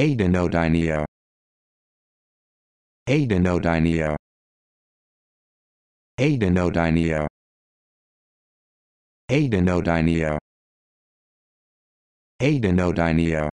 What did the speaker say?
Adenodinia Adenodinia Adenodinia Adenodinia Adenodinia